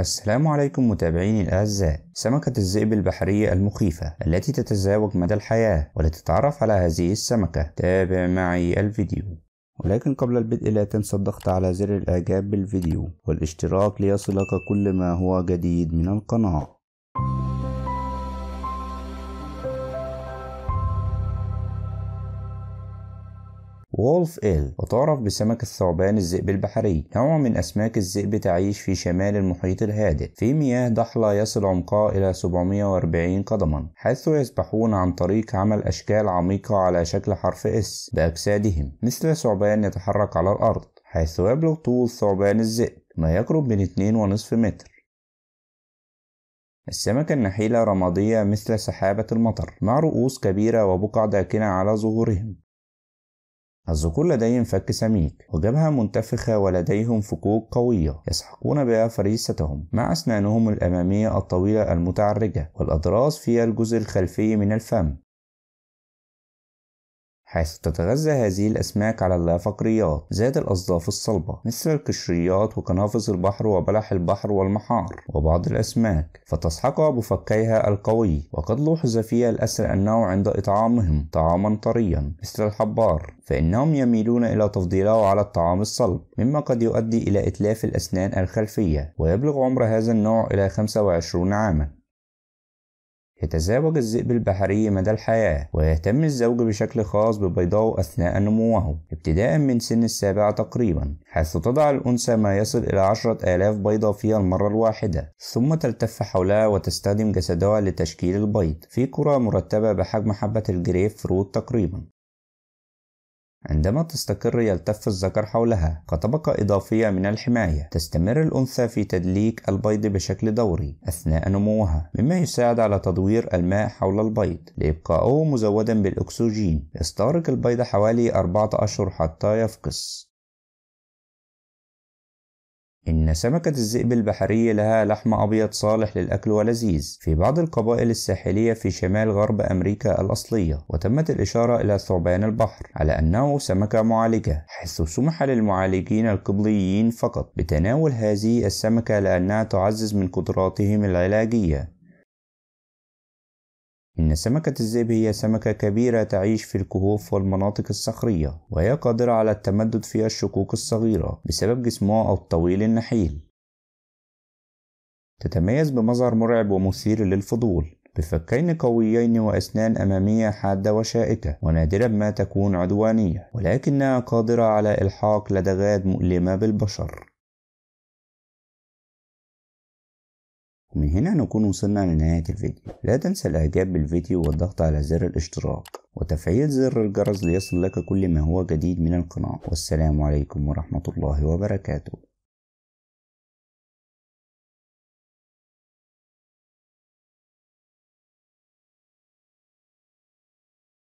السلام عليكم متابعيني الأعزاء سمكة الذئب البحرية المخيفة التي تتزاوج مدى الحياة ولتتعرف على هذه السمكة تابع معي الفيديو ولكن قبل البدء لا تنسى الضغط على زر الإعجاب بالفيديو والاشتراك ليصلك كل ما هو جديد من القناة وولف إيل وتعرف بسمك الثعبان الذئب البحري نوع من أسماك الذئب تعيش في شمال المحيط الهادئ في مياه ضحلة يصل عمقها إلى 740 قدما حيث يسبحون عن طريق عمل أشكال عميقة على شكل حرف إس بأجسادهم مثل ثعبان يتحرك على الأرض حيث يبلغ طول ثعبان الذئب ما يقرب من 2.5 متر السمكة النحيلة رمادية مثل سحابة المطر مع رؤوس كبيرة وبقع داكنة على ظهورهم الذكور لديهم فك سميك وجبهة منتفخة ولديهم فكوك قوية يسحقون بها فريستهم مع أسنانهم الأمامية الطويلة المتعرجة والأضراس فيها الجزء الخلفي من الفم حيث تتغذى هذه الأسماك على اللافقريات ذات الأصداف الصلبة مثل القشريات وقنافذ البحر وبلح البحر والمحار وبعض الأسماك فتسحقها بفكيها القوي وقد لوحظ فيها الأسر أنه عند إطعامهم طعاما طريا مثل الحبار فإنهم يميلون إلى تفضيله على الطعام الصلب مما قد يؤدي إلى إتلاف الأسنان الخلفية ويبلغ عمر هذا النوع إلى 25 عاما يتزاوج الذئب البحري مدى الحياة ويهتم الزوج بشكل خاص ببيضاه أثناء نموه ابتداء من سن السابعة تقريبا حيث تضع الأنثى ما يصل إلى عشرة آلاف بيضة في المرة الواحدة ثم تلتف حولها وتستخدم جسدها لتشكيل البيض في كرة مرتبة بحجم حبة الجريف فروت تقريبا عندما تستقر يلتف الذكر حولها كطبقة إضافية من الحماية تستمر الأنثى في تدليك البيض بشكل دوري أثناء نموها مما يساعد على تدوير الماء حول البيض لإبقائه مزودا بالأكسجين يستغرق البيض حوالي أربعة أشهر حتى يفقس إن سمكة الذئب البحرية لها لحم أبيض صالح للأكل ولذيذ في بعض القبائل الساحلية في شمال غرب أمريكا الأصلية وتمت الإشارة إلى ثعبان البحر على أنه سمكة معالجة حيث سمح للمعالجين القبليين فقط بتناول هذه السمكة لأنها تعزز من قدراتهم العلاجية إن سمكة الذئب هي سمكة كبيرة تعيش في الكهوف والمناطق الصخرية وهي قادرة على التمدد في الشقوق الصغيرة بسبب جسمها الطويل النحيل تتميز بمظهر مرعب ومثير للفضول بفكين قويين وأسنان أمامية حادة وشائكة ونادرا ما تكون عدوانية ولكنها قادرة على إلحاق لدغات مؤلمة بالبشر ومن هنا نكون وصلنا لنهاية الفيديو لا تنسى الاعجاب بالفيديو والضغط على زر الاشتراك وتفعيل زر الجرس ليصل لك كل ما هو جديد من القناة والسلام عليكم ورحمة الله وبركاته